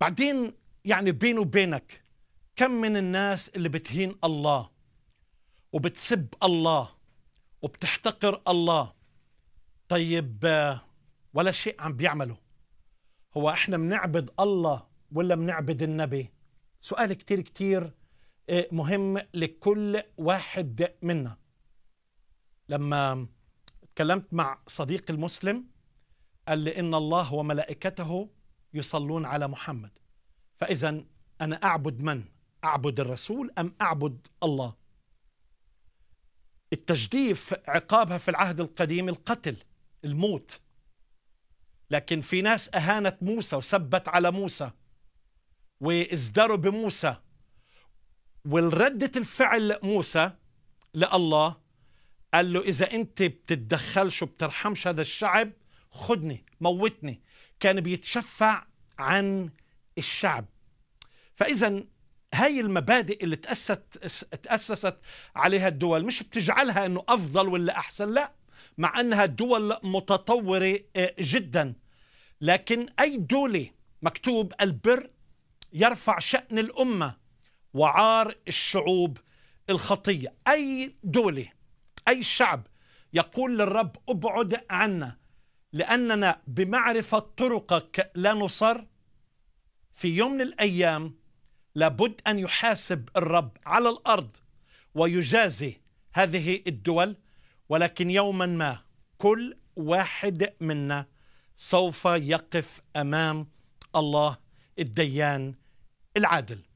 بعدين يعني بيني وبينك كم من الناس اللي بتهين الله وبتسب الله وبتحتقر الله طيب ولا شيء عم بيعمله هو احنا بنعبد الله ولا بنعبد النبي سؤال كتير كتير آه، مهم لكل واحد منا لما تكلمت مع صديق المسلم قال لي إن الله وملائكته يصلون على محمد فإذا أنا أعبد من؟ أعبد الرسول أم أعبد الله؟ التجديف عقابها في العهد القديم القتل الموت لكن في ناس أهانت موسى وسبت على موسى وازدروا بموسى والردة الفعل لموسى لله قال له إذا أنت بتتدخلش وبترحمش هذا الشعب خدني موتني كان بيتشفع عن الشعب فاذا هاي المبادئ اللي تأسست تأسست عليها الدول مش بتجعلها انه افضل ولا احسن لا مع انها دول متطورة آه، جدا لكن اي دولة مكتوب البر يرفع شأن الأمة وعار الشعوب الخطية أي دولة أي شعب يقول للرب ابعد عنا لأننا بمعرفة طرقك لا نصر في يوم من الأيام لابد أن يحاسب الرب على الأرض ويجازي هذه الدول ولكن يوما ما كل واحد منا سوف يقف أمام الله الديان العادل